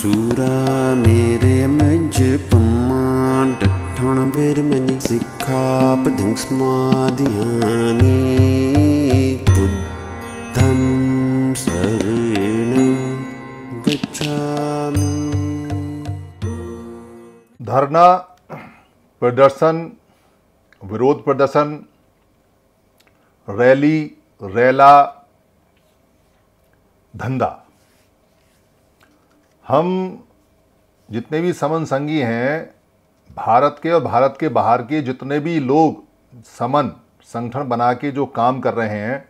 सूरा मेरे मज पमान बेर मनी सिखा पदिंग धरना प्रदर्शन विरोध प्रदर्शन रैली रैला धंधा हम जितने भी समन संगी हैं भारत के और भारत के बाहर के जितने भी लोग समन संगठन बना के जो काम कर रहे हैं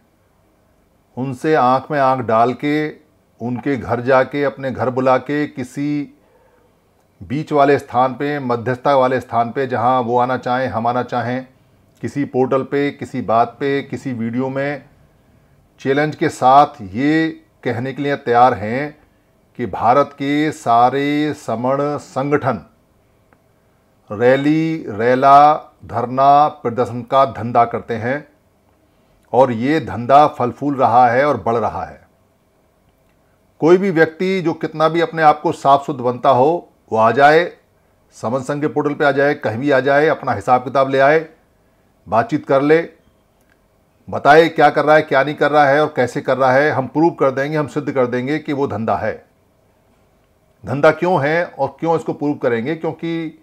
उनसे आंख में आंख डाल के उनके घर जाके अपने घर बुला के किसी बीच वाले स्थान पे मध्यस्थता वाले स्थान पे जहाँ वो आना चाहें हम आना चाहें किसी पोर्टल पे किसी बात पे किसी वीडियो में चैलेंज के साथ ये कहने के लिए तैयार हैं कि भारत के सारे समण संगठन रैली रैला धरना प्रदर्शन का धंधा करते हैं और ये धंधा फल फूल रहा है और बढ़ रहा है कोई भी व्यक्ति जो कितना भी अपने आप को साफ सुथ बनता हो वो आ जाए समन संघ के पोर्टल पे आ जाए कहीं भी आ जाए अपना हिसाब किताब ले आए बातचीत कर ले बताए क्या कर रहा है क्या नहीं कर रहा है और कैसे कर रहा है हम प्रूव कर देंगे हम सिद्ध कर देंगे कि वो धंधा है धंधा क्यों है और क्यों इसको प्रूव करेंगे क्योंकि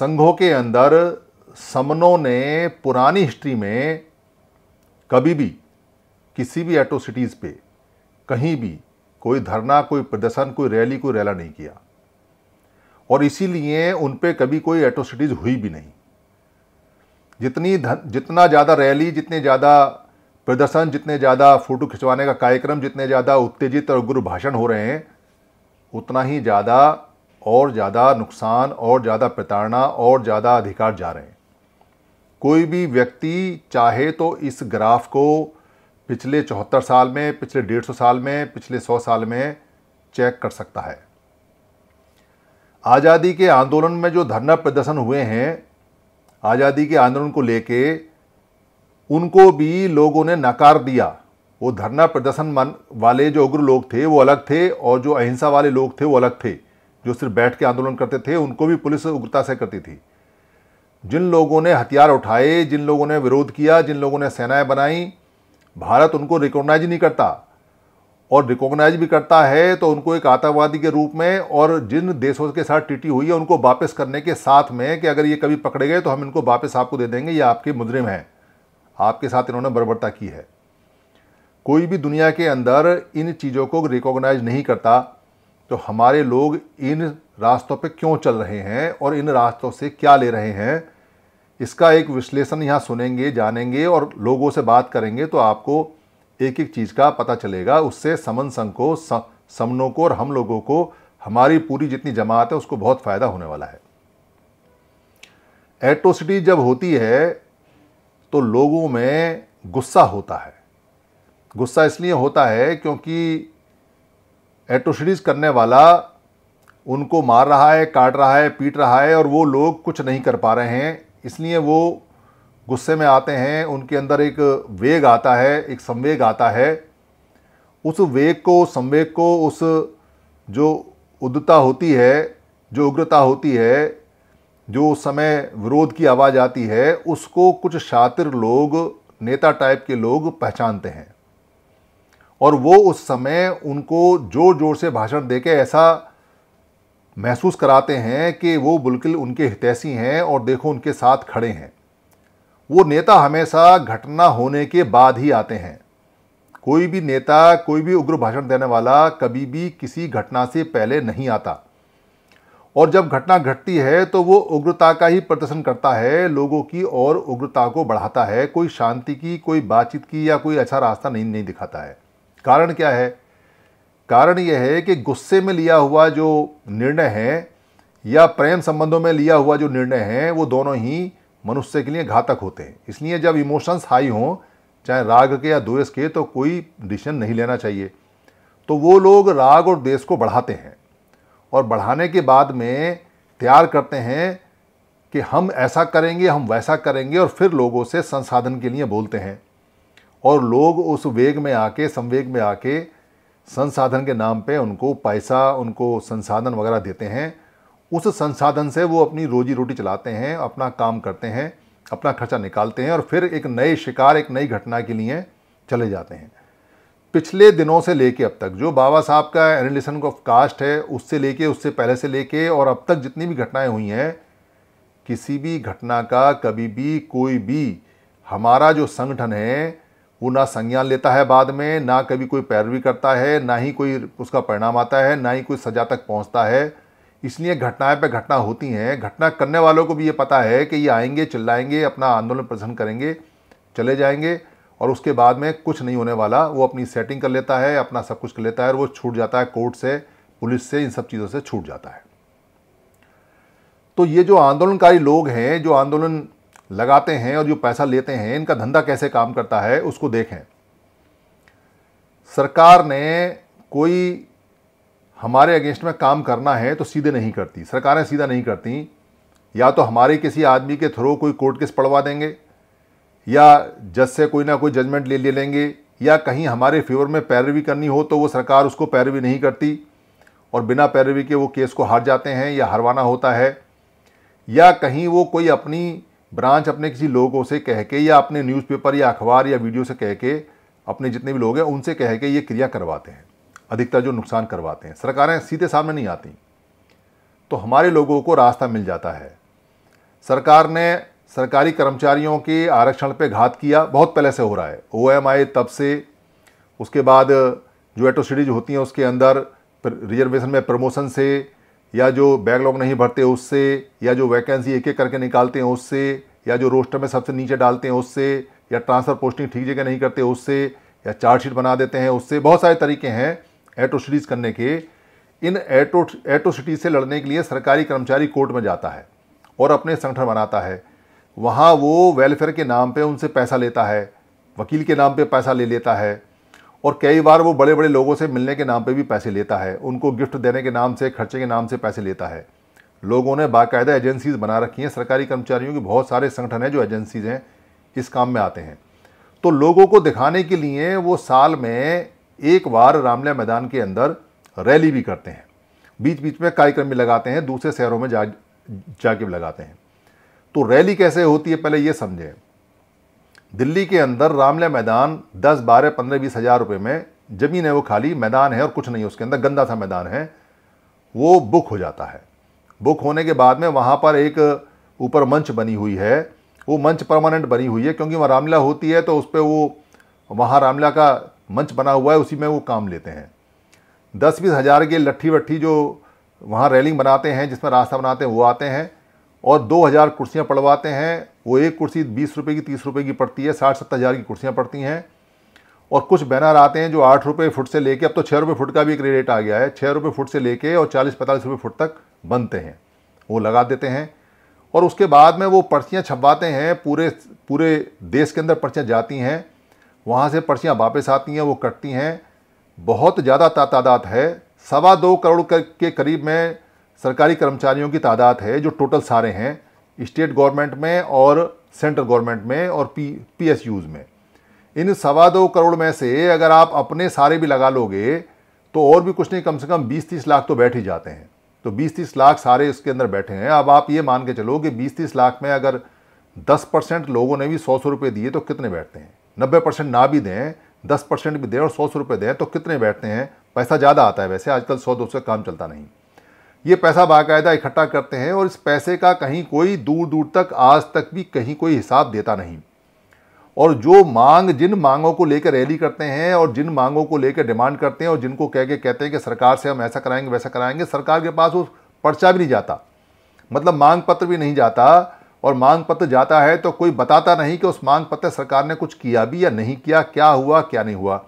संघों के अंदर समनों ने पुरानी हिस्ट्री में कभी भी किसी भी एट्रोसिटीज़ पे कहीं भी कोई धरना कोई प्रदर्शन कोई रैली कोई रैला नहीं किया और इसीलिए उन पर कभी कोई एट्रोसिटीज़ हुई भी नहीं जितनी धन, जितना ज़्यादा रैली जितने ज़्यादा प्रदर्शन जितने ज़्यादा फ़ोटो खिंचवाने का कार्यक्रम जितने ज़्यादा उत्तेजित और गुरु भाषण हो रहे हैं उतना ही ज़्यादा और ज़्यादा नुकसान और ज़्यादा प्रताड़ना और ज़्यादा अधिकार जा रहे हैं कोई भी व्यक्ति चाहे तो इस ग्राफ को पिछले चौहत्तर साल में पिछले डेढ़ सौ साल में पिछले सौ साल में चेक कर सकता है आज़ादी के आंदोलन में जो धरना प्रदर्शन हुए हैं आज़ादी के आंदोलन को लेके उनको भी लोगों ने नकार दिया वो धरना प्रदर्शन मन वाले जो उग्र लोग थे वो अलग थे और जो अहिंसा वाले लोग थे वो अलग थे जो सिर्फ बैठ के आंदोलन करते थे उनको भी पुलिस उग्रता से करती थी जिन लोगों ने हथियार उठाए जिन लोगों ने विरोध किया जिन लोगों ने सेनाएं बनाई भारत उनको रिकॉग्नाइज नहीं करता और रिकॉग्नाइज भी करता है तो उनको एक आतंकवादी के रूप में और जिन देशों के साथ टीटी हुई है उनको वापस करने के साथ में कि अगर ये कभी पकड़े गए तो हम इनको वापस आपको दे देंगे ये आपके मुजरिम हैं आपके साथ इन्होंने बर्बरता की है कोई भी दुनिया के अंदर इन चीज़ों को रिकॉग्नाइज नहीं करता तो हमारे लोग इन रास्तों पे क्यों चल रहे हैं और इन रास्तों से क्या ले रहे हैं इसका एक विश्लेषण यहाँ सुनेंगे जानेंगे और लोगों से बात करेंगे तो आपको एक एक चीज़ का पता चलेगा उससे समन संघ को समनों को और हम लोगों को हमारी पूरी जितनी जमात है उसको बहुत फ़ायदा होने वाला है एट्रोसिटी जब होती है तो लोगों में गुस्सा होता है गुस्सा इसलिए होता है क्योंकि एट्रोसिटीज़ करने वाला उनको मार रहा है काट रहा है पीट रहा है और वो लोग कुछ नहीं कर पा रहे हैं इसलिए वो गुस्से में आते हैं उनके अंदर एक वेग आता है एक संवेग आता है उस वेग को संवेग को उस जो उद्दता होती है जो उग्रता होती है जो उस समय विरोध की आवाज़ आती है उसको कुछ शातिर लोग नेता टाइप के लोग पहचानते हैं और वो उस समय उनको ज़ोर ज़ोर से भाषण दे के ऐसा महसूस कराते हैं कि वो बिल्कुल उनके हितैषी हैं और देखो उनके साथ खड़े हैं वो नेता हमेशा घटना होने के बाद ही आते हैं कोई भी नेता कोई भी उग्र भाषण देने वाला कभी भी किसी घटना से पहले नहीं आता और जब घटना घटती है तो वो उग्रता का ही प्रदर्शन करता है लोगों की और उग्रता को बढ़ाता है कोई शांति की कोई बातचीत की या कोई अच्छा रास्ता नहीं नहीं दिखाता है कारण क्या है कारण यह है कि गुस्से में लिया हुआ जो निर्णय है या प्रेम संबंधों में लिया हुआ जो निर्णय है वो दोनों ही मनुष्य के लिए घातक होते हैं इसलिए जब इमोशंस हाई हों चाहे राग के या द्वेष के तो कोई डिसीजन नहीं लेना चाहिए तो वो लोग राग और द्वेष को बढ़ाते हैं और बढ़ाने के बाद में तैयार करते हैं कि हम ऐसा करेंगे हम वैसा करेंगे और फिर लोगों से संसाधन के लिए बोलते हैं और लोग उस वेग में आके संवेग में आके संसाधन के नाम पे उनको पैसा उनको संसाधन वगैरह देते हैं उस संसाधन से वो अपनी रोजी रोटी चलाते हैं अपना काम करते हैं अपना खर्चा निकालते हैं और फिर एक नए शिकार एक नई घटना के लिए चले जाते हैं पिछले दिनों से लेके अब तक जो बाबा साहब का एनालिसन ऑफ कास्ट है उससे लेके उससे पहले से लेके और अब तक जितनी भी घटनाएं हुई हैं किसी भी घटना का कभी भी कोई भी हमारा जो संगठन है वो ना संज्ञान लेता है बाद में ना कभी कोई पैरवी करता है ना ही कोई उसका परिणाम आता है ना ही कोई सजा तक पहुंचता है इसलिए घटनाएं पे घटना होती हैं घटना करने वालों को भी ये पता है कि ये आएंगे चिल्लाएंगे अपना आंदोलन प्रदर्शन करेंगे चले जाएंगे और उसके बाद में कुछ नहीं होने वाला वो अपनी सेटिंग कर लेता है अपना सब कुछ कर लेता है और वो छूट जाता है कोर्ट से पुलिस से इन सब चीज़ों से छूट जाता है तो ये जो आंदोलनकारी लोग हैं जो आंदोलन लगाते हैं और जो पैसा लेते हैं इनका धंधा कैसे काम करता है उसको देखें सरकार ने कोई हमारे अगेंस्ट में काम करना है तो सीधे नहीं करती सरकारें सीधा नहीं करती या तो हमारे किसी आदमी के थ्रू कोई कोर्ट केस पड़वा देंगे या जज से कोई ना कोई जजमेंट ले ले लेंगे या कहीं हमारे फेवर में पैरवी करनी हो तो वो सरकार उसको पैरवी नहीं करती और बिना पैरवी के वो केस को हार जाते हैं या हरवाना होता है या कहीं वो कोई अपनी ब्रांच अपने किसी लोगों से कह के या अपने न्यूज़पेपर या अखबार या वीडियो से कह के अपने जितने भी लोग हैं उनसे कह के ये क्रिया करवाते हैं अधिकतर जो नुकसान करवाते हैं सरकारें सीधे सामने नहीं आती तो हमारे लोगों को रास्ता मिल जाता है सरकार ने सरकारी कर्मचारियों के आरक्षण पर घात किया बहुत पहले से हो रहा है ओ एम आई तब से उसके बाद जो एटोसिटीज होती हैं उसके अंदर रिजर्वेशन में प्रमोशन से या जो बैकलॉग नहीं भरते उससे या जो वैकेंसी एक एक करके निकालते हैं उससे या जो रोस्टर में सबसे नीचे डालते हैं उससे या ट्रांसफ़र पोस्टिंग ठीक जगह नहीं करते उससे या चार्जशीट बना देते हैं उससे बहुत सारे तरीके हैं एट्रोसिटीज़ करने के इन एटो एट्रोसिटीज़ से लड़ने के लिए सरकारी कर्मचारी कोर्ट में जाता है और अपने संगठन बनाता है वहाँ वो वेलफेयर के नाम पे उनसे पैसा लेता है वकील के नाम पे पैसा ले लेता है और कई बार वो बड़े बड़े लोगों से मिलने के नाम पर भी पैसे लेता है उनको गिफ्ट देने के नाम से खर्चे के नाम से पैसे लेता है लोगों ने बाकायदा एजेंसीज़ बना रखी हैं सरकारी कर्मचारियों के बहुत सारे संगठन हैं जो एजेंसीज़ हैं इस काम में आते हैं तो लोगों को दिखाने के लिए वो साल में एक बार रामलीला मैदान के अंदर रैली भी करते हैं बीच बीच में कार्यक्रम भी लगाते हैं दूसरे शहरों में जा जाके भी लगाते हैं तो रैली कैसे होती है पहले ये समझें दिल्ली के अंदर रामले मैदान दस बारह पंद्रह बीस हज़ार रुपये में ज़मीन है वो खाली मैदान है और कुछ नहीं है उसके अंदर गंदा सा मैदान है वो बुक हो जाता है बुक होने के बाद में वहाँ पर एक ऊपर मंच बनी हुई है वो मंच परमानेंट बनी हुई है क्योंकि वहाँ रामला होती है तो उस पर वो वहाँ रामला का मंच बना हुआ है उसी में वो काम लेते हैं दस बीस हज़ार के लट्ठी वट्ठी जो वहाँ रेलिंग बनाते हैं जिसमें रास्ता बनाते हैं वो आते हैं और 2000 कुर्सियाँ पड़वाते हैं वो एक कुर्सी बीस रुपये की तीस रुपये की पड़ती है साठ सत्तर हज़ार की कुर्सियाँ पड़ती हैं और कुछ बैनर आते हैं जो आठ रुपये फुट से लेके अब तो छः रुपये फुट का भी एक रेट आ गया है छः रुपये फुट से लेके और चालीस पैंतालीस रुपये फुट तक बनते हैं वो लगा देते हैं और उसके बाद में वो पर्चियाँ छपवाते हैं पूरे पूरे देश के अंदर पर्चियाँ जाती हैं वहाँ से पर्चियाँ वापस आती हैं वो कटती हैं बहुत ज़्यादा तादाद है सवा दो करोड़ के करीब में सरकारी कर्मचारियों की तादाद है जो टोटल सारे हैं स्टेट गवर्नमेंट में और सेंट्रल गवर्नमेंट में और पी पी एस यूज़ में इन सवा दो करोड़ में से अगर आप अपने सारे भी लगा लोगे तो और भी कुछ नहीं कम से कम बीस तीस लाख तो बैठ ही जाते हैं तो बीस तीस लाख सारे इसके अंदर बैठे हैं अब आप ये मान के चलो कि बीस तीस लाख में अगर दस परसेंट लोगों ने भी सौ सौ रुपये दिए तो कितने बैठते हैं नब्बे परसेंट ना भी दें दस परसेंट भी दें और सौ सौ रुपये दें तो कितने बैठते हैं पैसा ज़्यादा आता है वैसे आजकल सौ दो सौ काम चलता नहीं ये पैसा बाकायदा इकट्ठा करते हैं और इस पैसे का कहीं कोई दूर दूर तक आज तक भी कहीं कोई हिसाब देता नहीं और जो मांग जिन मांगों को लेकर रैली करते हैं और जिन मांगों को लेकर डिमांड करते हैं और जिनको कह के कहते हैं कि सरकार से हम ऐसा कराएंगे वैसा कराएंगे सरकार के पास वो पर्चा भी नहीं जाता मतलब मांग पत्र भी नहीं जाता और मांग पत्र जाता है तो कोई बताता नहीं कि उस मांग पत्र सरकार ने कुछ किया भी या नहीं किया क्या हुआ क्या नहीं हुआ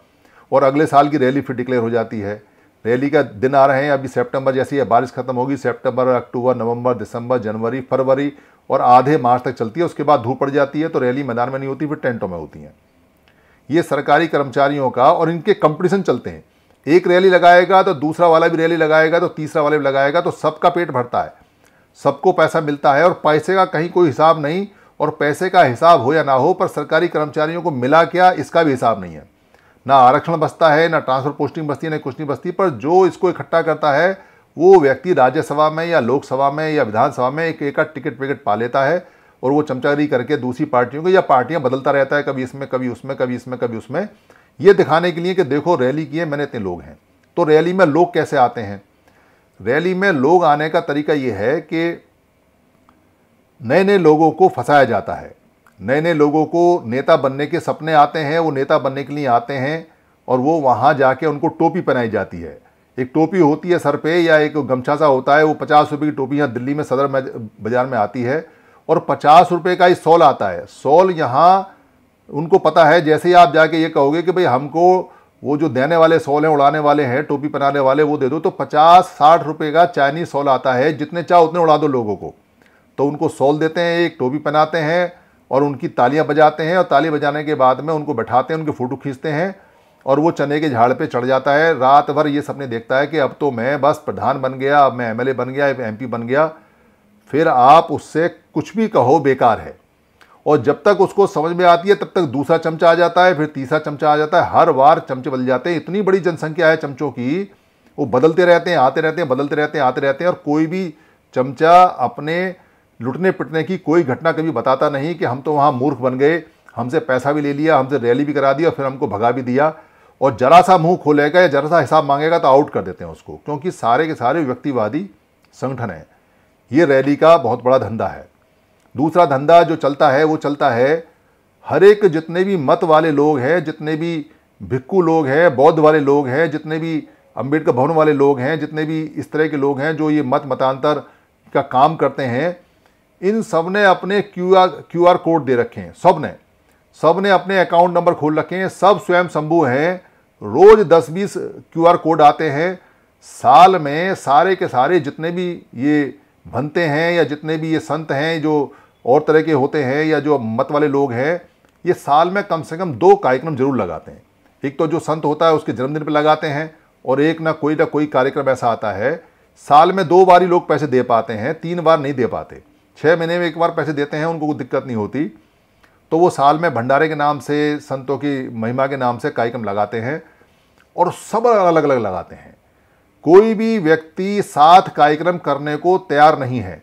और अगले साल की रैली फिर डिक्लेयर हो जाती है रैली का दिन आ रहे हैं अभी सितंबर जैसे ही बारिश खत्म होगी सितंबर अक्टूबर नवंबर दिसंबर जनवरी फरवरी और आधे मार्च तक चलती है उसके बाद धूप पड़ जाती है तो रैली मैदान में नहीं होती फिर टेंटों में होती हैं ये सरकारी कर्मचारियों का और इनके कंपटीशन चलते हैं एक रैली लगाएगा तो दूसरा वाला भी रैली लगाएगा तो तीसरा वाला भी लगाएगा तो सबका पेट भरता है सबको पैसा मिलता है और पैसे का कहीं कोई हिसाब नहीं और पैसे का हिसाब हो या ना हो पर सरकारी कर्मचारियों को मिला क्या इसका भी हिसाब नहीं है ना आरक्षण बसता है ना ट्रांसफर पोस्टिंग बसती है ना कुछ नहीं बसती पर जो इसको इकट्ठा करता है वो व्यक्ति राज्यसभा में या लोकसभा में या विधानसभा में एक एक टिकट विकट पा लेता है और वो चमचागिरी करके दूसरी पार्टियों को या पार्टियां बदलता रहता है कभी इसमें कभी उसमें कभी इसमें कभी उसमें ये दिखाने के लिए कि देखो रैली किए मैंने इतने लोग हैं तो रैली में लोग कैसे आते हैं रैली में लोग आने का तरीका ये है कि नए नए लोगों को फंसाया जाता है नए नए लोगों को नेता बनने के सपने आते हैं वो नेता बनने के लिए आते हैं और वो वहाँ जाके उनको टोपी पहनाई जाती है एक टोपी होती है सर पे या एक गमछा सा होता है वो पचास रुपये की टोपी यहाँ दिल्ली में सदर बाज़ार में आती है और पचास रुपये का ही सॉल आता है सॉल यहाँ उनको पता है जैसे ही आप जाके ये कहोगे कि भाई हमको वो जो देने वाले सॉल हैं उड़ाने वाले हैं टोपी पहनाने वाले वो दे दो तो पचास साठ रुपये का चाइनीज़ सॉल आता है जितने चाहो उतने उड़ा दो लोगों को तो उनको सॉल देते हैं एक टोपी पहनाते हैं और उनकी तालियां बजाते हैं और ताली बजाने के बाद में उनको बैठाते हैं उनके फ़ोटो खींचते हैं और वो चने के झाड़ पे चढ़ जाता है रात भर ये सपने देखता है कि अब तो मैं बस प्रधान बन गया अब मैं एमएलए बन गया एम पी बन गया फिर आप उससे कुछ भी कहो बेकार है और जब तक उसको समझ में आती है तब तक दूसरा चमचा आ जाता है फिर तीसरा चमचा आ जाता है हर बार चमचे बदल जाते हैं इतनी बड़ी जनसंख्या है चमचों की वो बदलते रहते हैं आते रहते हैं बदलते रहते हैं आते रहते हैं और कोई भी चमचा अपने लुटने पिटने की कोई घटना कभी बताता नहीं कि हम तो वहाँ मूर्ख बन गए हमसे पैसा भी ले लिया हमसे रैली भी करा दी और फिर हमको भगा भी दिया और जरा सा मुंह खोलेगा या जरा सा हिसाब मांगेगा तो आउट कर देते हैं उसको क्योंकि सारे के सारे व्यक्तिवादी संगठन हैं ये रैली का बहुत बड़ा धंधा है दूसरा धंधा जो चलता है वो चलता है हर एक जितने भी मत वाले लोग हैं जितने भी भिक्कू लोग हैं बौद्ध वाले लोग हैं जितने भी अम्बेडकर भवन वाले लोग हैं जितने भी इस तरह के लोग हैं जो ये मत मतांतर का काम करते हैं इन सब ने अपने Q R Q R code दे रखे हैं सब ने सब ने अपने अकाउंट नंबर खोल रखे हैं सब स्वयं शंभू हैं रोज़ दस बीस क्यू आर कोड आते हैं साल में सारे के सारे जितने भी ये भनते हैं या जितने भी ये संत हैं जो और तरह के होते हैं या जो मत वाले लोग हैं ये साल में कम से कम दो कार्यक्रम जरूर लगाते हैं एक तो जो संत होता है उसके जन्मदिन पर लगाते हैं और एक ना कोई ना कोई कार्यक्रम ऐसा आता है साल में दो बार ही लोग पैसे दे पाते हैं तीन बार नहीं दे पाते छः महीने में एक बार पैसे देते हैं उनको कोई दिक्कत नहीं होती तो वो साल में भंडारे के नाम से संतों की महिमा के नाम से कार्यक्रम लगाते हैं और सब अलग अलग लगाते हैं कोई भी व्यक्ति साथ कार्यक्रम करने को तैयार नहीं है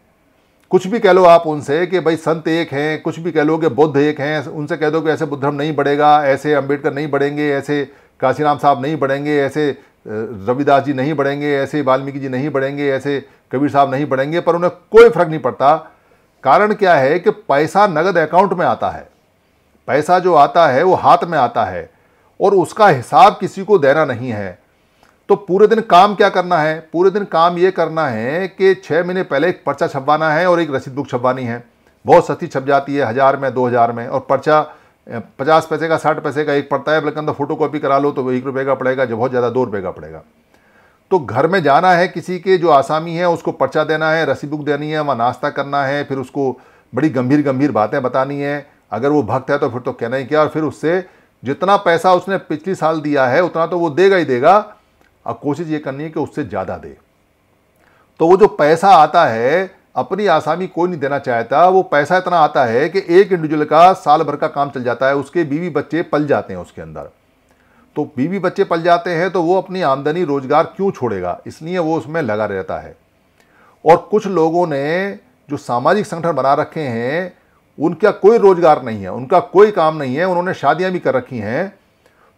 कुछ भी कह लो आप उनसे कि भाई संत एक हैं कुछ भी कह लो कि बुद्ध एक हैं उनसे कह दो कि ऐसे बुद्ध नहीं बढ़ेगा ऐसे अंबेडकर नहीं बढ़ेंगे ऐसे काशीराम साहब नहीं बढ़ेंगे ऐसे रविदास जी नहीं बढ़ेंगे ऐसे वाल्मीकि जी नहीं बढ़ेंगे ऐसे कबीर साहब नहीं बढ़ेंगे पर उन्हें कोई फर्क नहीं पड़ता कारण क्या है कि पैसा नगद अकाउंट में आता है पैसा जो आता है वो हाथ में आता है और उसका हिसाब किसी को देना नहीं है तो पूरे दिन काम क्या करना है पूरे दिन काम ये करना है कि छः महीने पहले एक पर्चा छपवाना है और एक रसीद बुक छपवानी है बहुत सस्ती छप जाती है हज़ार में दो हज़ार में और पर्चा पचास पैसे का साठ पैसे का एक पड़ता है बल्कि अंदर फोटो कॉपी करा लो तो एक रुपये का पड़ेगा जो बहुत ज़्यादा दो रुपये का पड़ेगा तो घर में जाना है किसी के जो आसामी है उसको पर्चा देना है रसी बुक देनी है वहाँ नाश्ता करना है फिर उसको बड़ी गंभीर गंभीर बातें बतानी है अगर वो भक्त है तो फिर तो कहना ही क्या और फिर उससे जितना पैसा उसने पिछले साल दिया है उतना तो वो देगा ही देगा और कोशिश ये करनी है कि उससे ज़्यादा दे तो वो जो पैसा आता है अपनी आसामी कोई नहीं देना चाहता वो पैसा इतना आता है कि एक इंडिविजुअल का साल भर का काम चल जाता है उसके बीवी बच्चे पल जाते हैं उसके अंदर तो बीवी बच्चे पल जाते हैं तो वो अपनी आमदनी रोजगार क्यों छोड़ेगा इसलिए वो उसमें लगा रहता है और कुछ लोगों ने जो सामाजिक संगठन बना रखे हैं उनका कोई रोजगार नहीं है उनका कोई काम नहीं है उन्होंने शादियां भी कर रखी हैं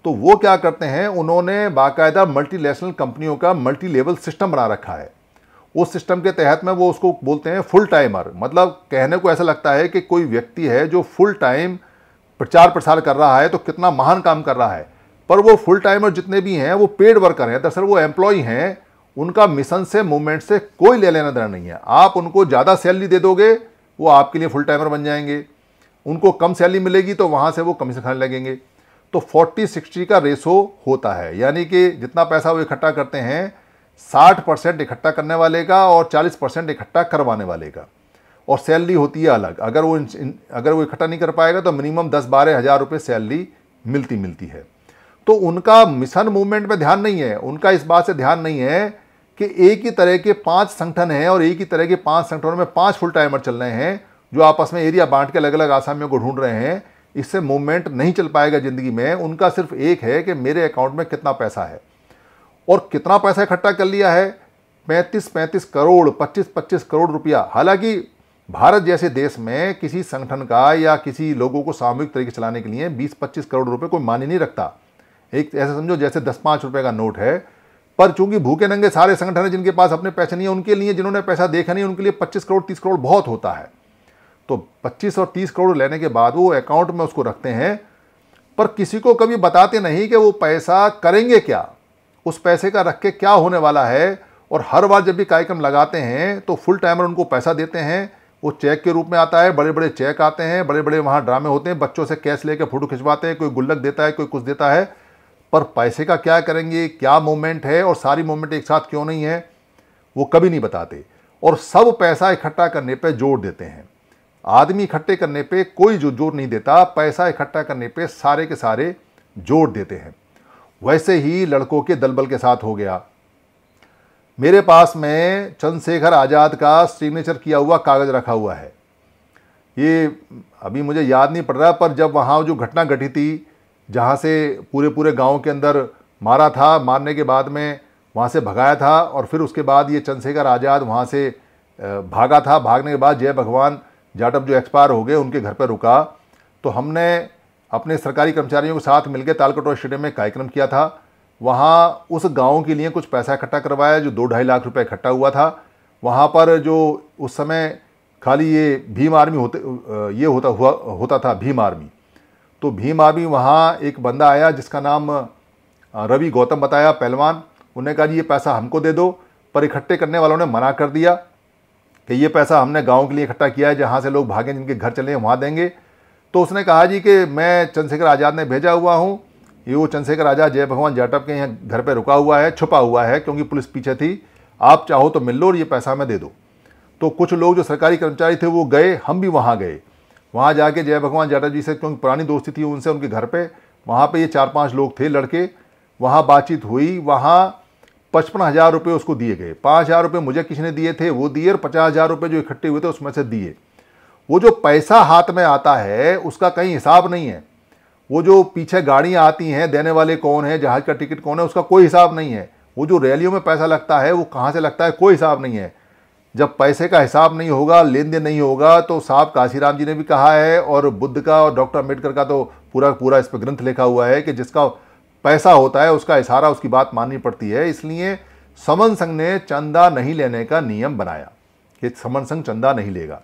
तो वो क्या करते हैं उन्होंने बाकायदा मल्टीनेशनल कंपनियों का मल्टी लेवल सिस्टम बना रखा है उस सिस्टम के तहत में वो उसको बोलते हैं फुल टाइमर मतलब कहने को ऐसा लगता है कि कोई व्यक्ति है जो फुल टाइम प्रचार प्रसार कर रहा है तो कितना महान काम कर रहा है पर वो फुल टाइमर जितने भी हैं वो पेड वर्कर हैं दरअसल वो एम्प्लॉय हैं उनका मिशन से मूवमेंट से कोई ले लेना देना नहीं है आप उनको ज़्यादा सैलरी दे दोगे वो आपके लिए फुल टाइमर बन जाएंगे उनको कम सैलरी मिलेगी तो वहाँ से वो कमीशन खाने लगेंगे तो 40 60 का रेशो होता है यानी कि जितना पैसा वो इकट्ठा करते हैं 60 परसेंट इकट्ठा करने वाले का और 40 परसेंट इकट्ठा करवाने वाले का और सैलरी होती है अलग अगर वो अगर वो इकट्ठा नहीं कर पाएगा तो मिनिमम दस बारह हज़ार रुपये सैलरी मिलती मिलती है तो उनका मिशन मूवमेंट में ध्यान नहीं है उनका इस बात से ध्यान नहीं है कि एक ही तरह के पांच संगठन हैं और एक ही तरह के पांच संगठनों में पांच फुल टाइमर चल रहे हैं जो आपस में एरिया बांट के अलग अलग आसामियों को ढूंढ रहे हैं इससे मूवमेंट नहीं चल पाएगा ज़िंदगी में उनका सिर्फ एक है कि मेरे अकाउंट में कितना पैसा है और कितना पैसा इकट्ठा कर लिया है पैंतीस पैंतीस करोड़ पच्चीस पच्चीस करोड़ रुपया हालांकि भारत जैसे देश में किसी संगठन का या किसी लोगों को सामूहिक तरीके चलाने के लिए बीस पच्चीस करोड़ रुपये कोई मान्य नहीं रखता एक ऐसा समझो जैसे दस पाँच रुपये का नोट है पर चूंकि भूखे नंगे सारे संगठन हैं जिनके पास अपने पैसे नहीं है उनके लिए जिन्होंने पैसा देखा नहीं उनके लिए पच्चीस करोड़ तीस करोड़ बहुत होता है तो पच्चीस और तीस करोड़ लेने के बाद वो अकाउंट में उसको रखते हैं पर किसी को कभी बताते नहीं कि वो पैसा करेंगे क्या उस पैसे का रख के क्या होने वाला है और हर बार जब भी कार्यक्रम लगाते हैं तो फुल टाइमर उनको पैसा देते हैं वो चेक के रूप में आता है बड़े बड़े चेक आते हैं बड़े बड़े वहाँ ड्रामे होते हैं बच्चों से कैश लेके फ़ोटो खिंचवाते हैं कोई गुल्लक देता है कोई कुछ देता है पर पैसे का क्या करेंगे क्या मूवमेंट है और सारी मूवमेंट एक साथ क्यों नहीं है वो कभी नहीं बताते और सब पैसा इकट्ठा करने पर जोर देते हैं आदमी इकट्ठे करने पे कोई जो जोर नहीं देता पैसा इकट्ठा करने पे सारे के सारे जोर देते हैं वैसे ही लड़कों के दलबल के साथ हो गया मेरे पास में चंद्रशेखर आज़ाद का सिग्नेचर किया हुआ कागज़ रखा हुआ है ये अभी मुझे याद नहीं पड़ रहा पर जब वहाँ जो घटना घटी थी जहाँ से पूरे पूरे गांव के अंदर मारा था मारने के बाद में वहाँ से भगाया था और फिर उसके बाद ये चंद्रशेखर आज़ाद वहाँ से भागा था भागने के बाद जय भगवान जाटव जो एक्सपायर हो गए उनके घर पर रुका तो हमने अपने सरकारी कर्मचारियों के साथ मिलकर तालकटो स्टेडियम में कार्यक्रम किया था वहाँ उस गांव के लिए कुछ पैसा इकट्ठा करवाया जो दो ढाई लाख रुपए इकट्ठा हुआ था वहाँ पर जो उस समय खाली ये भीम आर्मी होते ये होता हुआ होता था भीम आर्मी तो भीम आर्मी वहाँ एक बंदा आया जिसका नाम रवि गौतम बताया पहलवान उन्हें कहा जी ये पैसा हमको दे दो पर इकट्ठे करने वालों ने मना कर दिया कि ये पैसा हमने गाँव के लिए इकट्ठा किया है जहाँ से लोग भागें जिनके घर चले वहाँ देंगे तो उसने कहा जी कि मैं चंद्रशेखर आज़ाद ने भेजा हुआ हूँ ये वो चंद्रशेखर आज़ाद जय भगवान जाटव के यहाँ घर पर रुका हुआ है छुपा हुआ है क्योंकि पुलिस पीछे थी आप चाहो तो मिल लो और ये पैसा मैं दे दो तो कुछ लोग जो सरकारी कर्मचारी थे वो गए हम भी वहाँ गए वहाँ जाके जय भगवान जाटा जी से क्योंकि पुरानी दोस्ती थी उनसे उनके घर पे वहाँ पे ये चार पांच लोग थे लड़के वहाँ बातचीत हुई वहाँ पचपन हज़ार रुपये उसको दिए गए पाँच हज़ार रुपये मुझे किसी ने दिए थे वो दिए और पचास हज़ार रुपये जो इकट्ठे हुए थे उसमें से दिए वो जो पैसा हाथ में आता है उसका कहीं हिसाब नहीं है वो जो पीछे गाड़ियाँ आती हैं देने वाले कौन है जहाज़ का टिकट कौन है उसका कोई हिसाब नहीं है वो जो रैलियों में पैसा लगता है वो कहाँ से लगता है कोई हिसाब नहीं है जब पैसे का हिसाब नहीं होगा लेन देन नहीं होगा तो साहब काशीराम जी ने भी कहा है और बुद्ध का और डॉक्टर अम्बेडकर का तो पूरा पूरा इस पर ग्रंथ लिखा हुआ है कि जिसका पैसा होता है उसका इशारा उसकी बात माननी पड़ती है इसलिए समन संघ ने चंदा नहीं लेने का नियम बनाया कि समन संघ चंदा नहीं लेगा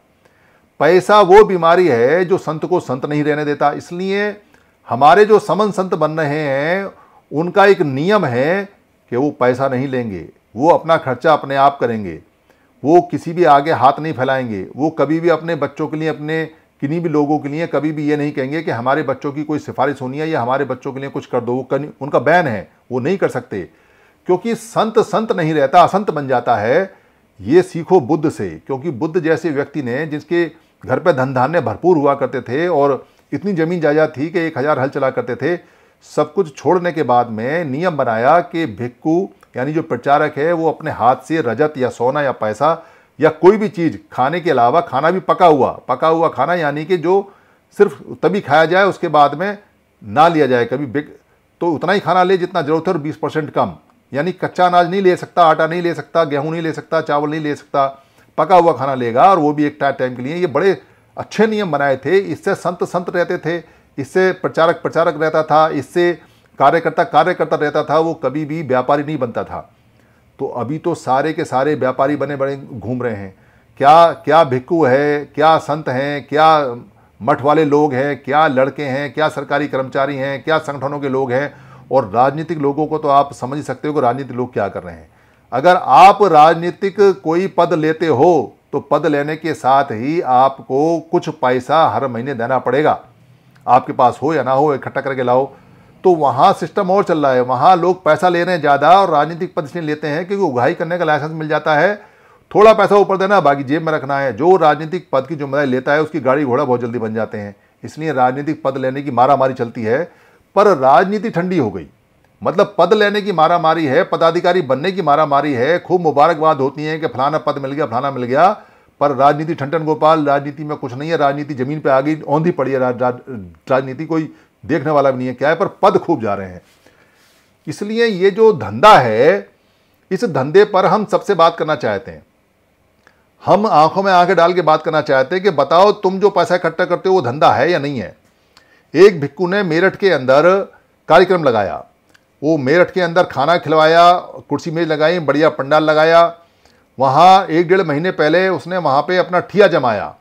पैसा वो बीमारी है जो संत को संत नहीं रहने देता इसलिए हमारे जो समन संत बन रहे हैं उनका एक नियम है कि वो पैसा नहीं लेंगे वो अपना खर्चा अपने आप करेंगे वो किसी भी आगे हाथ नहीं फैलाएंगे वो कभी भी अपने बच्चों के लिए अपने किन्हीं भी लोगों के लिए कभी भी ये नहीं कहेंगे कि हमारे बच्चों की कोई सिफारिश होनी है या हमारे बच्चों के लिए कुछ कर दो वो उनका बैन है वो नहीं कर सकते क्योंकि संत संत नहीं रहता असंत बन जाता है ये सीखो बुद्ध से क्योंकि बुद्ध जैसे व्यक्ति ने जिसके घर पर धन धान्य भरपूर हुआ करते थे और इतनी ज़मीन जायदाद थी कि एक हज़ार हल चला करते थे सब कुछ छोड़ने के बाद में नियम बनाया कि भिक्कू यानी जो प्रचारक है वो अपने हाथ से रजत या सोना या पैसा या कोई भी चीज़ खाने के अलावा खाना भी पका हुआ पका हुआ खाना यानी कि जो सिर्फ तभी खाया जाए उसके बाद में ना लिया जाए कभी बिक तो उतना ही खाना ले जितना ज़रूरत है और बीस परसेंट कम यानी कच्चा अनाज नहीं ले सकता आटा नहीं ले सकता गेहूँ नहीं ले सकता चावल नहीं ले सकता पका हुआ खाना लेगा और वो भी एक टाइम के लिए ये बड़े अच्छे नियम बनाए थे इससे संत संत रहते थे इससे प्रचारक प्रचारक रहता था इससे कार्यकर्ता कार्यकर्ता रहता था वो कभी भी व्यापारी नहीं बनता था तो अभी तो सारे के सारे व्यापारी बने बने घूम रहे हैं क्या क्या भिक्कू है क्या संत हैं क्या मठ वाले लोग हैं क्या लड़के हैं क्या सरकारी कर्मचारी हैं क्या संगठनों के लोग हैं और राजनीतिक लोगों को तो आप समझ सकते हो कि राजनीतिक लोग क्या कर रहे हैं अगर आप राजनीतिक कोई पद लेते हो तो पद लेने के साथ ही आपको कुछ पैसा हर महीने देना पड़ेगा आपके पास हो या ना हो इकट्ठा करके लाओ तो वहाँ सिस्टम और चल रहा है वहाँ लोग पैसा ले रहे हैं ज़्यादा और राजनीतिक पद इसलिए लेते हैं क्योंकि उगाही करने का लाइसेंस मिल जाता है थोड़ा पैसा ऊपर देना बाकी जेब में रखना है जो राजनीतिक पद की जिम्मेदारी लेता है उसकी गाड़ी घोड़ा बहुत जल्दी बन जाते हैं इसलिए राजनीतिक पद लेने की मारामारी चलती है पर राजनीति ठंडी हो गई मतलब पद लेने की मारामारी है पदाधिकारी बनने की मारामारी है खूब मुबारकबाद होती है कि फलाना पद मिल गया फलाना मिल गया पर राजनीति ठंडन गोपाल राजनीति में कुछ नहीं है राजनीति जमीन पर आ गई औंधी पड़ी है राजनीति कोई देखने वाला भी नहीं है क्या है पर पद खूब जा रहे हैं इसलिए ये जो धंधा है इस धंधे पर हम सबसे बात करना चाहते हैं हम आंखों में आंखें डाल के बात करना चाहते हैं कि बताओ तुम जो पैसा इकट्ठा करते हो वो धंधा है या नहीं है एक भिक्कू ने मेरठ के अंदर कार्यक्रम लगाया वो मेरठ के अंदर खाना खिलवाया कुर्सी मेज लगाई बढ़िया पंडाल लगाया वहाँ एक डेढ़ महीने पहले उसने वहाँ पे अपना ठिया जमाया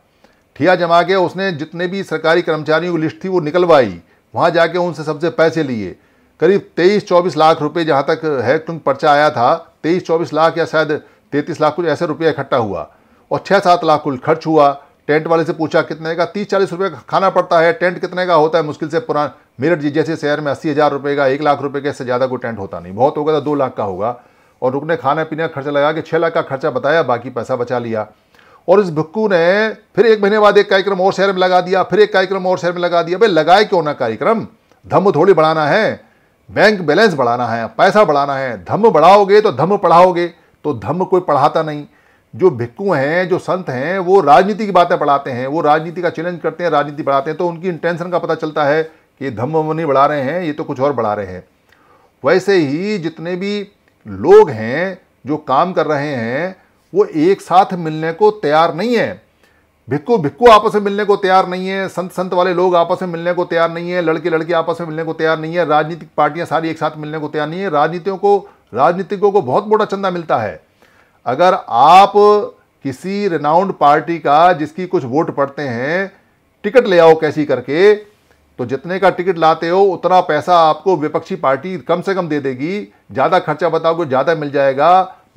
ठिया जमा के उसने जितने भी सरकारी कर्मचारियों की लिस्ट थी वो निकलवाई वहाँ जाके उनसे सबसे पैसे लिए करीब तेईस चौबीस लाख रुपए जहाँ तक है पर्चा आया था तेईस चौबीस लाख या शायद 33 लाख कुछ ऐसे रुपया इकट्ठा हुआ और छः सात लाख कुल खर्च हुआ टेंट वाले से पूछा कितने का तीस चालीस रुपये का खाना पड़ता है टेंट कितने का होता है मुश्किल से पुराना मेरठ जी जैसे शहर में अस्सी हज़ार रुपये का एक लाख रुपये के इससे ज़्यादा कोई टेंट होता नहीं बहुत होगा तो दो लाख का होगा और रुकने खाने पीने का खर्चा लगा के छः लाख का खर्चा बताया बाकी पैसा बचा लिया और इस भिक्कू ने फिर एक महीने बाद एक कार्यक्रम और शहर में लगा दिया फिर एक कार्यक्रम और शहर में लगा दिया भाई लगाए क्यों ना कार्यक्रम धम्म थोड़ी बढ़ाना है बैंक बैलेंस बढ़ाना है पैसा बढ़ाना है धम्म बढ़ाओगे तो धम्म पढ़ाओगे तो धम्म कोई पढ़ाता नहीं जो भिक्कू हैं जो संत हैं वो राजनीति की बातें पढ़ाते हैं वो राजनीति का चैलेंज करते हैं राजनीति बढ़ाते हैं तो उनकी इंटेंशन का पता चलता है कि धम्म वम नहीं बढ़ा रहे हैं ये तो कुछ और बढ़ा रहे हैं वैसे ही जितने भी लोग हैं जो काम कर रहे हैं वो एक साथ मिलने को तैयार नहीं है भिक्कू भिक्कू आपस में मिलने को तैयार नहीं है संत संत वाले लोग आपस में मिलने को तैयार नहीं है लड़के लड़के आपस में मिलने को तैयार नहीं है राजनीतिक पार्टियां सारी एक साथ मिलने को तैयार नहीं है राजनीतियों को राजनीतिकों को बहुत बड़ा चंदा मिलता है अगर आप किसी रिनाउंड पार्टी का जिसकी कुछ वोट पड़ते हैं टिकट ले आओ कैसी करके तो जितने का टिकट लाते हो उतना पैसा आपको विपक्षी पार्टी कम से कम दे देगी ज़्यादा खर्चा बताओगे ज़्यादा मिल जाएगा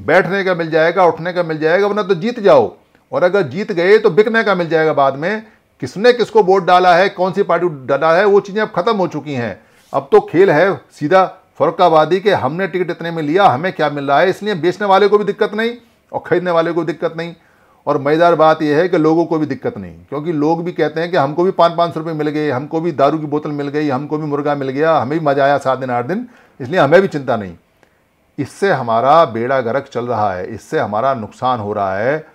बैठने का मिल जाएगा उठने का मिल जाएगा वरना तो जीत जाओ और अगर जीत गए तो बिकने का मिल जाएगा बाद में किसने किसको वोट डाला है कौन सी पार्टी डाला है वो चीज़ें अब खत्म हो चुकी हैं अब तो खेल है सीधा फरुखाबादी के हमने टिकट इतने में लिया हमें क्या मिल रहा है इसलिए बेचने वाले को भी दिक्कत नहीं और ख़रीदने वाले को दिक्कत नहीं और मज़ेदार बात यह है कि लोगों को भी दिक्कत नहीं क्योंकि लोग भी कहते हैं कि हमको भी पाँच पाँच सौ रुपये मिल गए हमको भी दारू की बोतल मिल गई हमको भी मुर्गा मिल गया हमें भी मज़ा आया सात दिन आठ दिन इसलिए हमें भी चिंता नहीं इससे हमारा बेड़ा गरक चल रहा है इससे हमारा नुकसान हो रहा है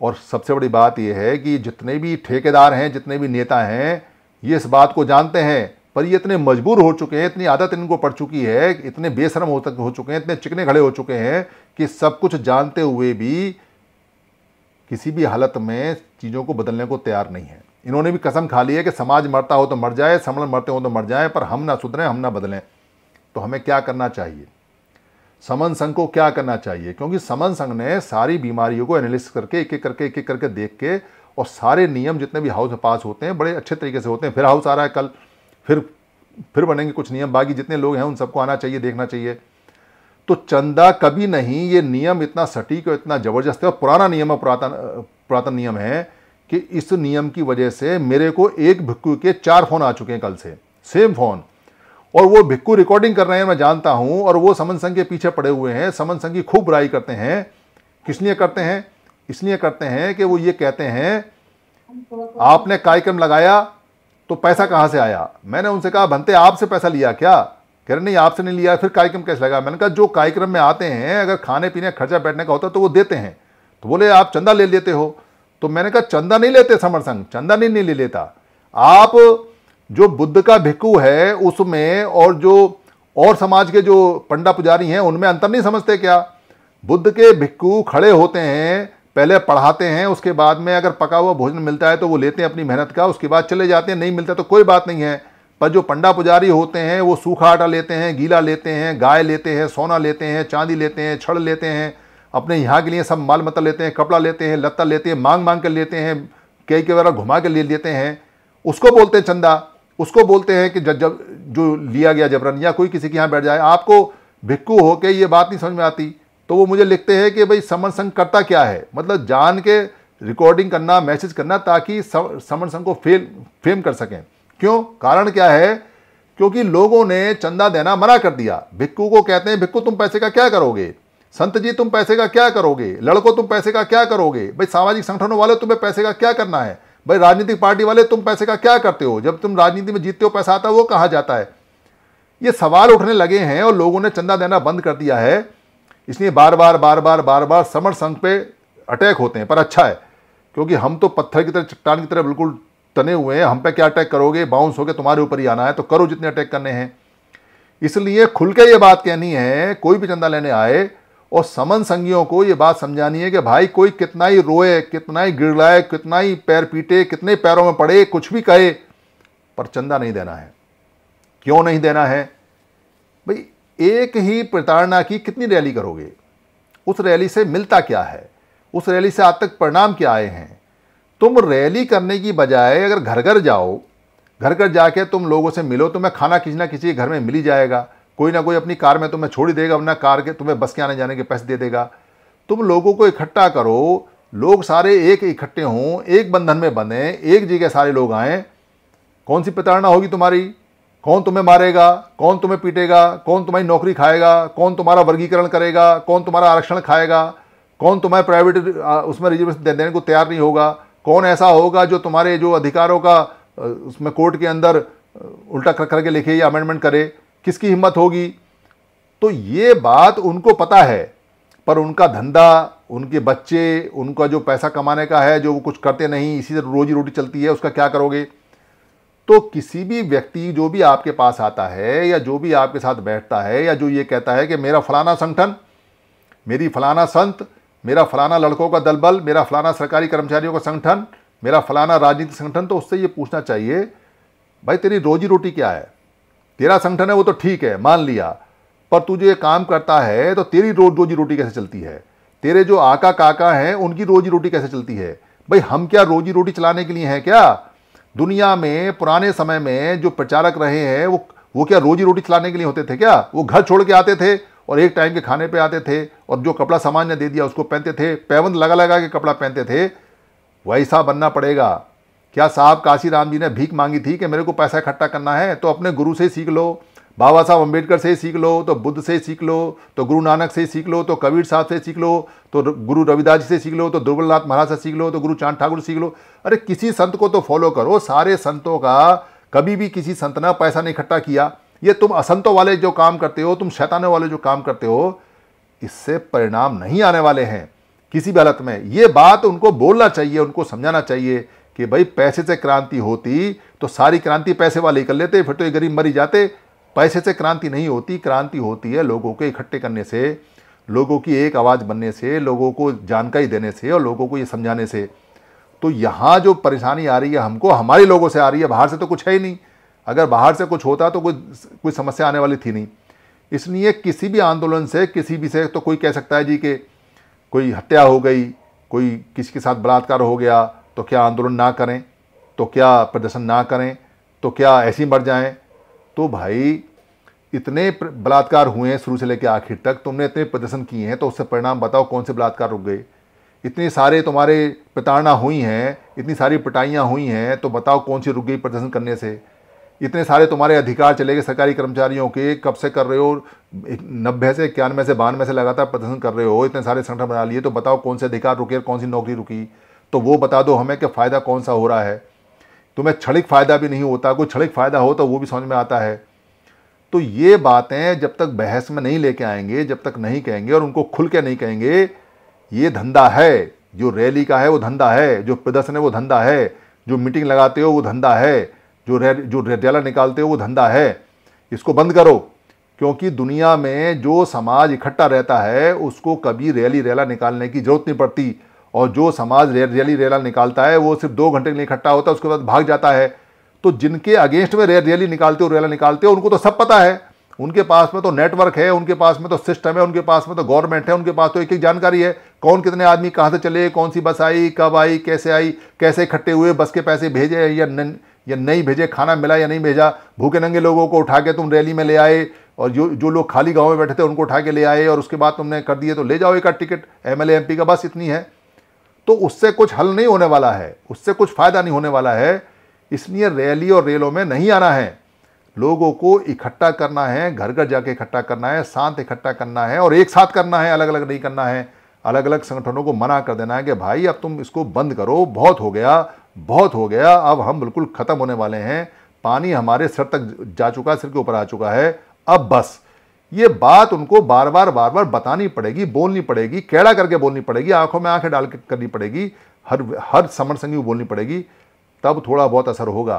और सबसे बड़ी बात यह है कि जितने भी ठेकेदार हैं जितने भी नेता हैं ये इस बात को जानते हैं पर ये इतने मजबूर हो चुके हैं इतनी आदत इनको पड़ चुकी है इतने बेशरम हो तक हो चुके हैं इतने चिकने खड़े हो चुके हैं कि सब कुछ जानते हुए भी किसी भी हालत में चीज़ों को बदलने को तैयार नहीं है इन्होंने भी कसम खा ली है कि समाज मरता हो तो मर जाए समण मरते हो तो मर जाए पर हम ना सुधरें हम ना बदलें तो हमें क्या करना चाहिए समन संघ को क्या करना चाहिए क्योंकि समन संघ ने सारी बीमारियों को एनालिसिस करके एक एक करके एक एक करके देख के और सारे नियम जितने भी हाउस में पास होते हैं बड़े अच्छे तरीके से होते हैं फिर हाउस आ रहा है कल फिर फिर बनेंगे कुछ नियम बाकी जितने लोग हैं उन सबको आना चाहिए देखना चाहिए तो चंदा कभी नहीं ये नियम इतना सटीक और इतना ज़बरदस्त है और पुराना नियम और पुरातन पुरातन नियम है कि इस नियम की वजह से मेरे को एक भिक्कू के चार फ़ोन आ चुके हैं कल से सेम फ़ोन और वो भिक्कू रिकॉर्डिंग कर रहे हैं मैं जानता हूँ और वो समन संघ के पीछे पड़े हुए हैं समन संघ की खूब बुराई करते हैं किस लिए करते हैं इसलिए करते हैं कि वो ये कहते हैं आपने कार्यक्रम लगाया तो पैसा कहाँ से आया मैंने उनसे कहा भंते आपसे पैसा लिया क्या कह रहे नहीं आपसे नहीं लिया फिर कार्यक्रम कैसे लगा मैंने कहा जो कार्यक्रम में आते हैं अगर खाने पीने खर्चा बैठने का होता तो वो देते हैं तो बोले आप चंदा ले लेते हो तो मैंने कहा चंदा नहीं लेते समर संघ चंदा नहीं, नहीं ले लेता आप जो बुद्ध का भिक्खु है उसमें और जो और समाज के जो पंडा पुजारी हैं उनमें अंतर नहीं समझते क्या बुद्ध के भिक्खु खड़े होते हैं पहले पढ़ाते हैं उसके बाद में अगर पका हुआ भोजन मिलता है तो वो लेते हैं अपनी मेहनत का उसके बाद चले जाते हैं नहीं मिलता तो कोई बात नहीं है पर जो पंडा पुजारी होते हैं वो सूखा आटा लेते हैं गीला लेते हैं गाय लेते हैं सोना लेते हैं चांदी लेते हैं छड़ लेते हैं अपने यहाँ के लिए सब माल मतलब लेते हैं कपड़ा लेते हैं लत्ता लेते हैं मांग मांग कर लेते हैं कई कई बार घुमा के ले लेते हैं उसको बोलते हैं चंदा उसको बोलते हैं कि जब जब जो लिया गया जबरन या कोई किसी के यहाँ बैठ जाए आपको भिक्कू हो के ये बात नहीं समझ में आती तो वो मुझे लिखते हैं कि भाई समन संघ करता क्या है मतलब जान के रिकॉर्डिंग करना मैसेज करना ताकि समन संघ को फेल फेम कर सकें क्यों कारण क्या है क्योंकि लोगों ने चंदा देना मना कर दिया भिक्कू को कहते हैं भिक्कू तुम पैसे का क्या करोगे संत जी तुम पैसे का क्या करोगे लड़कों तुम पैसे का क्या करोगे भाई सामाजिक संगठनों वाले तुम्हें पैसे का क्या करना है भाई राजनीतिक पार्टी वाले तुम पैसे का क्या करते हो जब तुम राजनीति में जीतते हो पैसा आता है वो कहाँ जाता है ये सवाल उठने लगे हैं और लोगों ने चंदा देना बंद कर दिया है इसलिए बार बार बार बार बार बार समर संघ पे अटैक होते हैं पर अच्छा है क्योंकि हम तो पत्थर की तरह चट्टान की तरह बिल्कुल तने हुए हैं हम पे क्या अटैक करोगे बाउंस होकर तुम्हारे ऊपर ही आना है तो करो जितने अटैक करने हैं इसलिए खुल के ये बात कहनी है कोई भी चंदा लेने आए और समन संगियों को ये बात समझानी है कि भाई कोई कितना ही रोए कितना ही गिड़लाए कितना ही पैर पीटे कितने पैरों में पड़े कुछ भी कहे पर चंदा नहीं देना है क्यों नहीं देना है भाई एक ही प्रताड़ना की कितनी रैली करोगे उस रैली से मिलता क्या है उस रैली से आज तक परिणाम क्या आए हैं तुम रैली करने की बजाय अगर घर घर जाओ घर घर जाके तुम लोगों से मिलो तुम्हें तो खाना किसी ना किसी घर में मिल ही जाएगा कोई ना कोई अपनी कार में तुम्हें छोड़ ही देगा अपना कार के तुम्हें बस के आने जाने के पैसे दे देगा तुम लोगों को इकट्ठा करो लोग सारे एक इकट्ठे हों एक बंधन में बने एक जगह सारे लोग आएँ कौन सी प्रताड़ना होगी तुम्हारी कौन तुम्हें मारेगा कौन तुम्हें पीटेगा कौन तुम्हारी नौकरी खाएगा कौन तुम्हारा वर्गीकरण करेगा कौन तुम्हारा आरक्षण खाएगा कौन तुम्हें प्राइवेट उसमें रिजर्वेशन देने को तैयार नहीं होगा कौन ऐसा होगा जो तुम्हारे जो अधिकारों का उसमें कोर्ट के अंदर उल्टा कर करके लिखे या अमेंडमेंट करे किसकी हिम्मत होगी तो ये बात उनको पता है पर उनका धंधा उनके बच्चे उनका जो पैसा कमाने का है जो वो कुछ करते नहीं इसी से रोजी रोटी चलती है उसका क्या करोगे तो किसी भी व्यक्ति जो भी आपके पास आता है या जो भी आपके साथ बैठता है या जो ये कहता है कि मेरा फलाना संगठन मेरी फलाना संत मेरा फलाना लड़कों का दलबल मेरा फलाना सरकारी कर्मचारियों का संगठन मेरा फलाना राजनीतिक संगठन तो उससे ये पूछना चाहिए भाई तेरी रोजी रोटी क्या है तेरा संगठन है वो तो ठीक है मान लिया पर तू जो ये काम करता है तो तेरी रोज रोजी रोटी कैसे चलती है तेरे जो आका काका हैं उनकी रोजी रोटी कैसे चलती है भाई हम क्या रोजी रोटी चलाने के लिए हैं क्या दुनिया में पुराने समय में जो प्रचारक रहे हैं वो वो क्या रोजी रोटी चलाने के लिए होते थे क्या वो घर छोड़ के आते थे और एक टाइम के खाने पे आते थे और जो कपड़ा सामान्य दे दिया उसको पहनते थे पैबंद लगा लगा के कपड़ा पहनते थे वैसा बनना पड़ेगा क्या साहब काशी राम जी ने भीख मांगी थी कि मेरे को पैसा इकट्ठा करना है तो अपने गुरु से सीख लो बाबा साहब अम्बेडकर से सीख लो तो बुद्ध से सीख लो तो गुरु नानक से सीख लो तो कबीर साहब से सीख लो तो गुरु रविदास जी से सीख लो तो दुर्बलनाथ महाराज से सीख लो तो गुरु चांद ठाकुर सीख लो अरे किसी संत को तो फॉलो करो सारे संतों का कभी भी किसी संत ने पैसा नहीं इकट्ठा किया ये तुम असंतों वाले जो काम करते हो तुम शैतानों वाले जो काम करते हो इससे परिणाम नहीं आने वाले हैं किसी भी हालत में ये बात उनको बोलना चाहिए उनको समझाना चाहिए कि भाई पैसे से क्रांति होती तो सारी क्रांति पैसे वाले कर लेते फिर तो ये गरीब मरी जाते पैसे से क्रांति नहीं होती क्रांति होती है लोगों के इकट्ठे करने से लोगों की एक आवाज़ बनने से लोगों को जानकारी देने से और लोगों को ये समझाने से तो यहाँ जो परेशानी आ रही है हमको हमारे लोगों से आ रही है बाहर से तो कुछ है ही नहीं अगर बाहर से कुछ होता तो कोई कोई समस्या आने वाली थी नहीं इसलिए किसी भी आंदोलन से किसी भी से तो कोई कह सकता है जी कि कोई हत्या हो गई कोई किसी के साथ बलात्कार हो गया तो क्या आंदोलन ना करें तो क्या प्रदर्शन ना करें तो क्या ऐसे ही मर जाएं तो भाई इतने बलात्कार हुए हैं शुरू से लेकर आखिर तक तुमने इतने प्रदर्शन किए हैं तो उससे परिणाम बताओ कौन से बलात्कार रुक गए इतने सारे तुम्हारे प्रताड़ना हुई हैं इतनी सारी पिटाइयाँ हुई हैं तो बताओ कौन सी रुक गई प्रदर्शन करने से इतने सारे तुम्हारे अधिकार चले गए सरकारी कर्मचारियों के कब से कर रहे हो नब्बे से इक्यानवे से बानवे से लगातार प्रदर्शन कर रहे हो इतने सारे संगठन बना लिए तो बताओ कौन से अधिकार रुके और कौन सी नौकरी रुकी तो वो बता दो हमें कि फ़ायदा कौन सा हो रहा है तुम्हें क्षणिक फ़ायदा भी नहीं होता कोई क्षणिक फ़ायदा हो तो वो भी समझ में आता है तो ये बातें जब तक बहस में नहीं लेके आएंगे जब तक नहीं कहेंगे और उनको खुल के नहीं कहेंगे ये धंधा है जो रैली का है वो धंधा है जो प्रदर्शन है वो धंधा है जो मीटिंग लगाते हो वो धंधा है जो रैली जो रैला निकालते हो वो धंधा है इसको बंद करो क्योंकि दुनिया में जो समाज इकट्ठा रहता है उसको कभी रैली रैला निकालने की ज़रूरत नहीं पड़ती और जो समाज रैली रैला निकालता है वो सिर्फ दो घंटे के लिए इकट्ठा होता है उसके बाद भाग जाता है तो जिनके अगेंस्ट में रैली निकालते हो रैला निकालते हो उनको तो सब पता है उनके पास में तो नेटवर्क है उनके पास में तो सिस्टम है उनके पास में तो गवर्नमेंट है उनके पास तो एक एक जानकारी है कौन कितने आदमी कहाँ से चले कौन सी बस आई कब आई कैसे आई कैसे इकट्ठे हुए बस के पैसे भेजे या न, या नहीं भेजे खाना मिला या नहीं भेजा भूखे नंगे लोगों को उठा के तुम रैली में ले आए और जो जो लोग खाली गाँव में बैठे थे उनको उठा के ले आए और उसके बाद तुमने कर दिए तो ले जाओ एक टिकट एम एल का बस इतनी है तो उससे कुछ हल नहीं होने वाला है उससे कुछ फ़ायदा नहीं होने वाला है इसलिए रैली और रेलों में नहीं आना है लोगों को इकट्ठा करना है घर घर जाके इकट्ठा करना है शांत इकट्ठा करना है और एक साथ करना है अलग अलग नहीं करना है अलग अलग संगठनों को मना कर देना है कि भाई अब तुम इसको बंद करो बहुत हो गया बहुत हो गया अब हम बिल्कुल ख़त्म होने वाले हैं पानी हमारे सर तक जा चुका सिर के ऊपर आ चुका है अब बस ये बात उनको बार बार बार बार बतानी पड़ेगी बोलनी पड़ेगी कैड़ा करके बोलनी पड़ेगी आंखों में आंखें डाल के करनी पड़ेगी हर हर समर संगी बोलनी पड़ेगी तब थोड़ा बहुत असर होगा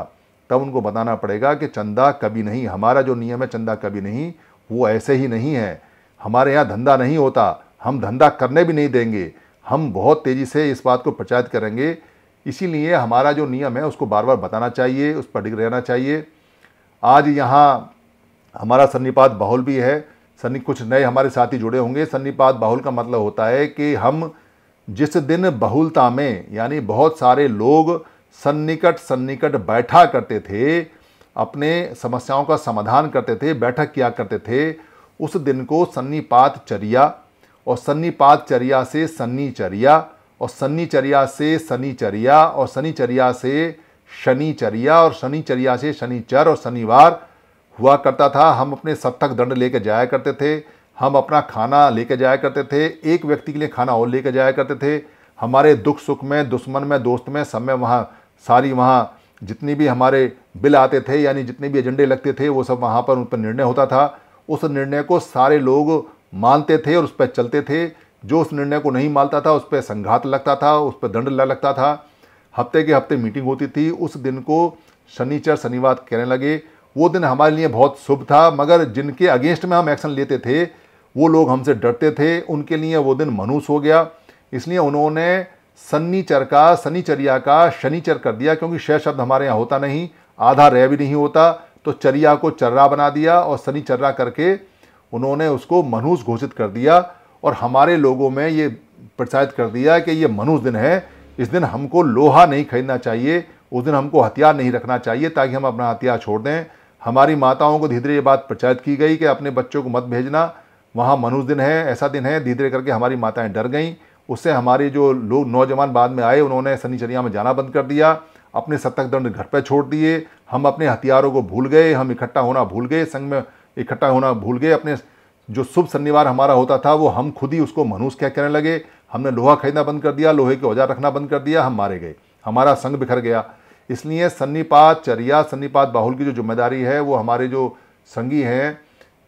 तब उनको बताना पड़ेगा कि चंदा कभी नहीं हमारा जो नियम है चंदा कभी नहीं वो ऐसे ही नहीं है हमारे यहाँ धंधा नहीं होता हम धंधा करने भी नहीं देंगे हम बहुत तेज़ी से इस बात को प्रचारित करेंगे इसीलिए हमारा जो नियम है उसको बार बार बताना चाहिए उस पर डिग रहना चाहिए आज यहाँ हमारा सन्निपात बाहुल भी है सन्नी कुछ नए हमारे साथी जुड़े होंगे सन्निपात बाहुल का मतलब होता है कि हम जिस दिन बहुलता में यानी बहुत सारे लोग सन्निकट सन्निकट बैठा करते थे अपने समस्याओं का समाधान करते थे बैठक किया करते थे उस दिन को सन्नीपात चर्या और सन्नीपात चर्या से सन्नीचर्या और सन्नीचर्या से सनीचरिया और शनिचर्या से शनिचर्या और शनिचर्या से शनिचर और शनिवार हुआ करता था हम अपने सत्तक दंड लेके जाया करते थे हम अपना खाना लेके जाया करते थे एक व्यक्ति के लिए खाना और लेके जाया करते थे हमारे दुख सुख में दुश्मन में दोस्त में सब में वहाँ सारी वहाँ जितनी भी हमारे बिल आते थे यानी जितने भी एजेंडे लगते थे वो सब वहाँ पर उन पर निर्णय होता था उस निर्णय को सारे लोग मानते थे और उस पर चलते थे जो उस निर्णय को नहीं मानता था उस पर संघात लगता था उस पर दंड लगता था हफ्ते के हफ्ते मीटिंग होती थी उस दिन को शनिचर शनिवार कहने लगे वो दिन हमारे लिए बहुत शुभ था मगर जिनके अगेंस्ट में हम एक्शन लेते थे वो लोग हमसे डरते थे उनके लिए वो दिन मनूस हो गया इसलिए उन्होंने सन्नीचर का शनिचर्या का शनिचर कर दिया क्योंकि शय शब्द हमारे यहाँ होता नहीं आधा रह भी नहीं होता तो चरिया को चर्रा बना दिया और चर्रा करके उन्होंने उसको मनूस घोषित कर दिया और हमारे लोगों में ये प्रचारित कर दिया कि ये मनुष्य दिन है इस दिन हमको लोहा नहीं खरीदना चाहिए उस दिन हमको हथियार नहीं रखना चाहिए ताकि हम अपना हथियार छोड़ दें हमारी माताओं को धीरे धीरे ये बात प्रचारित की गई कि अपने बच्चों को मत भेजना वहाँ मनुष्य दिन है ऐसा दिन है धीरे धीरे करके हमारी माताएं डर गईं उससे हमारे जो लोग नौजवान बाद में आए उन्होंने सनीचरिया में जाना बंद कर दिया अपने सत्तक दंड घर पर छोड़ दिए हम अपने हथियारों को भूल गए हम इकट्ठा होना भूल गए संघ में इकट्ठा होना भूल गए अपने जो शुभ शनिवार हमारा होता था वो हम खुद ही उसको मनुष्य क्या कहने लगे हमने लोहा खरीदना बंद कर दिया लोहे के औजार रखना बंद कर दिया हम मारे गए हमारा संग बिखर गया इसलिए सन्नीपात चरिया सन्नीपात बाहुल की जो जिम्मेदारी है वो हमारे जो संगी हैं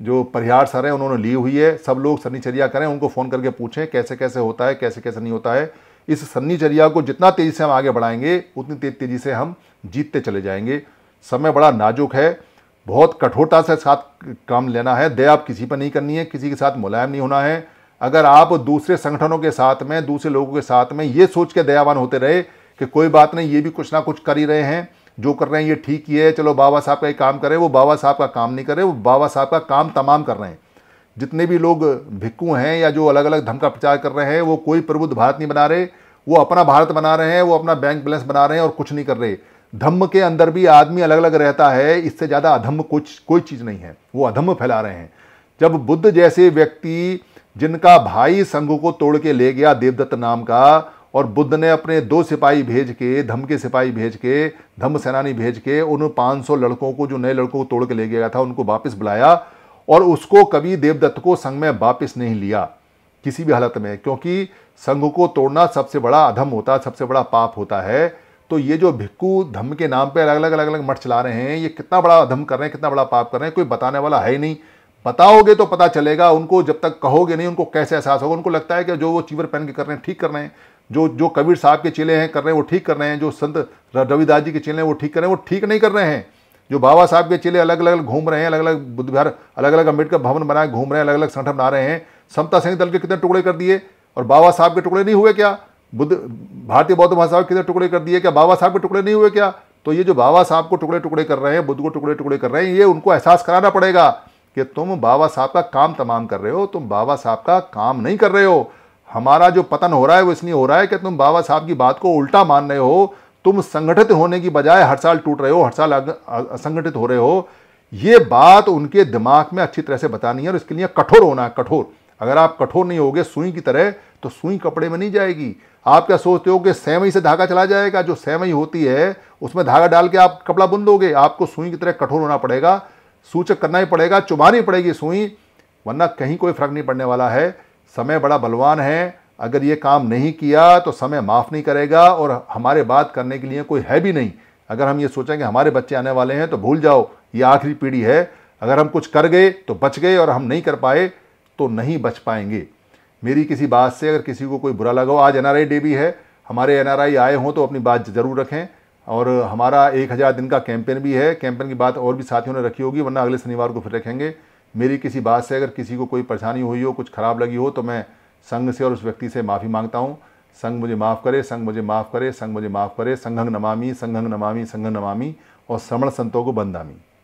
जो परिहार सर हैं उन्होंने ली हुई है सब लोग सन्नीचर्या करें उनको फ़ोन करके पूछें कैसे कैसे होता है कैसे कैसे नहीं होता है इस सन्नीचर्या को जितना तेज़ी से हम आगे बढ़ाएंगे उतनी तेज तेज़ी से हम जीतते चले जाएंगे समय बड़ा नाजुक है बहुत कठोरता से साथ काम लेना है दया आप किसी पर नहीं करनी है किसी के साथ मुलायम नहीं होना है अगर आप दूसरे संगठनों के साथ में दूसरे लोगों के साथ में ये सोच के दयावान होते रहे कि कोई बात नहीं ये भी कुछ ना कुछ कर ही रहे हैं जो कर रहे हैं ये ठीक ही है चलो बाबा साहब का ही काम करें वो बाबा साहब का काम नहीं कर रहे वो बाबा साहब का काम तमाम कर रहे हैं जितने भी लोग भिक्कू हैं या जो अलग अलग धर्म का प्रचार कर रहे हैं वो कोई प्रबुद्ध भारत नहीं बना रहे वो अपना भारत बना रहे हैं वो अपना बैंक बैलेंस बना रहे हैं और कुछ नहीं कर रहे धम्म के अंदर भी आदमी अलग अलग रहता है इससे ज़्यादा अधम्म कुछ कोई चीज़ नहीं है वो अधम्म फैला रहे हैं जब बुद्ध जैसे व्यक्ति जिनका भाई संघ को तोड़ के ले गया देवदत्त नाम का और बुद्ध ने अपने दो सिपाही भेज के धम के सिपाही भेज के धम्म सेनानी भेज के उन 500 लड़कों को जो नए लड़कों को तोड़ के ले गया था उनको वापस बुलाया और उसको कभी देवदत्त को संघ में वापस नहीं लिया किसी भी हालत में क्योंकि संघ को तोड़ना सबसे बड़ा अधम होता है सबसे बड़ा पाप होता है तो ये जो भिक्कू धम्म के नाम पर अलग अलग अलग अलग मठ चला रहे हैं ये कितना बड़ा अधम कर रहे हैं कितना बड़ा पाप कर रहे हैं कोई बताने वाला है ही नहीं बताओगे तो पता चलेगा उनको जब तक कहोगे नहीं उनको कैसे एहसास होगा उनको लगता है कि जो वो चीवर पहन के कर रहे हैं ठीक कर रहे हैं जो जो कबीर साहब के चेले हैं कर रहे हैं वो ठीक कर रहे हैं जो संत रविदास जी के चेले हैं वो ठीक कर रहे हैं वो ठीक नहीं कर रहे हैं जो बाबा साहब के चेले अलग अलग घूम रहे हैं अलग अलग बुद्ध विहार अलग अलग अम्बेडकर भवन बनाए घूम रहे हैं अलग अलग संगठन बना रहे हैं समता सैनिक दल के कितने टुकड़े कर दिए और बाबा साहब के टुकड़े नहीं हुए क्या बुद्ध भारतीय बौद्ध महासाहब कितने टुकड़े कर दिए क्या बाबा साहब के टुकड़े नहीं हुए क्या तो ये जो बाबा साहब को टुकड़े टुकड़े कर रहे हैं बुद्ध को टुकड़े टुकड़े कर रहे हैं ये उनको एहसास कराना पड़ेगा कि तुम बाबा साहब का काम तमाम कर रहे हो तुम बाबा साहब का काम नहीं कर रहे हो हमारा जो पतन हो रहा है वो इसलिए हो रहा है कि तुम बाबा साहब की बात को उल्टा मान रहे हो तुम संगठित होने की बजाय हर साल टूट रहे हो हर साल असंगठित हो रहे हो ये बात उनके दिमाग में अच्छी तरह से बतानी है और इसके लिए कठोर होना है कठोर अगर आप कठोर नहीं होगे सुई की तरह तो सुई कपड़े में नहीं जाएगी आप क्या सोचते हो कि सेवई से धागा चला जाएगा जो सेवई होती है उसमें धागा डाल के आप कपड़ा बुन दोगे आपको सुई की तरह कठोर होना पड़ेगा सूचक करना ही पड़ेगा चुबानी पड़ेगी सुई वरना कहीं कोई फर्क नहीं पड़ने वाला है समय बड़ा बलवान है अगर ये काम नहीं किया तो समय माफ़ नहीं करेगा और हमारे बात करने के लिए कोई है भी नहीं अगर हम ये सोचेंगे हमारे बच्चे आने वाले हैं तो भूल जाओ ये आखिरी पीढ़ी है अगर हम कुछ कर गए तो बच गए और हम नहीं कर पाए तो नहीं बच पाएंगे मेरी किसी बात से अगर किसी को कोई बुरा लगा हो आज एन डे भी है हमारे एन आए हों तो अपनी बात ज़रूर रखें और हमारा एक हज़ार दिन का कैंपेन भी है कैंपेन की बात और भी साथियों ने रखी होगी वरना अगले शनिवार को फिर रखेंगे मेरी किसी बात से अगर किसी को कोई परेशानी हुई हो कुछ ख़राब लगी हो तो मैं संघ से और उस व्यक्ति से माफ़ी मांगता हूँ संघ मुझे माफ़ करे संघ मुझे माफ़ करे संघ मुझे माफ़ करे संघंग नमामी संघंग नमामी संघंग नमामी और श्रमण संतों को बंदामी